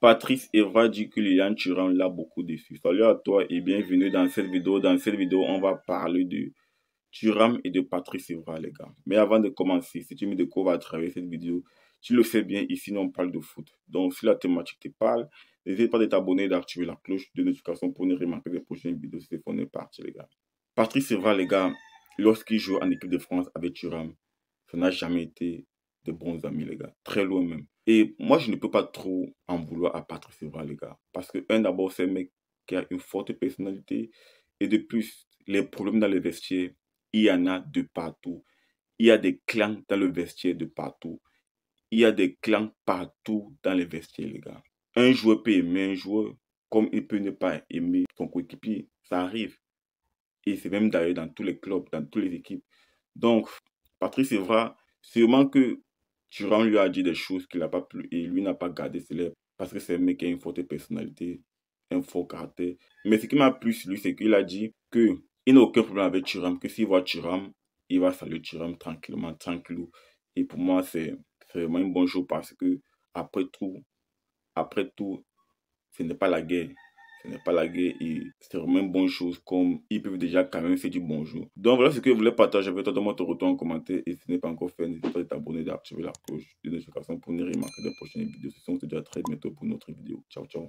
Patrice Evra dit que Lilian Thuram l'a beaucoup déçu. Salut à toi et bienvenue dans cette vidéo. Dans cette vidéo, on va parler de Thuram et de Patrice Evra, les gars. Mais avant de commencer, si tu me découvres à travers cette vidéo, tu le sais bien. Ici, on parle de foot. Donc, si la thématique te parle, n'hésite pas à t'abonner et d'activer la cloche de notification pour ne remarquer les prochaines vidéos. C'est qu'on est parti, les gars. Patrice Evra, les gars, lorsqu'il joue en équipe de France avec Thuram, ça n'a jamais été de bons amis, les gars. Très loin même. Et moi, je ne peux pas trop en vouloir à Patrick Evra, les gars. Parce que, un, d'abord, c'est un mec qui a une forte personnalité. Et de plus, les problèmes dans les vestiaires, il y en a de partout. Il y a des clans dans le vestiaire de partout. Il y a des clans partout dans les vestiaires, les gars. Un joueur peut aimer un joueur comme il peut ne pas aimer son coéquipier. Ça arrive. Et c'est même d'ailleurs dans tous les clubs, dans toutes les équipes. Donc, Patrice Evra, sûrement que Turan lui a dit des choses qu'il n'a pas plu et lui n'a pas gardé lèvres parce que c'est un mec qui a une forte personnalité, un faux caractère. Mais ce qui m'a plu lui, c'est qu'il a dit qu'il n'a aucun problème avec Turam, que s'il voit Turam, il va saluer Turam tranquillement, tranquillou. Et pour moi, c'est vraiment un bon jour parce que, après tout, après tout, ce n'est pas la guerre n'est pas la guerre et c'est vraiment une bonne chose comme ils peuvent déjà quand même faire du bonjour. Donc voilà ce que je voulais partager avec toi. dans moi retour en commentaire et si ce n'est pas encore fait, n'hésite pas à t'abonner et d'activer la cloche de notification pour ne rien manquer des prochaines vidéos. Ce sont déjà très bientôt pour une autre vidéo. Ciao, ciao.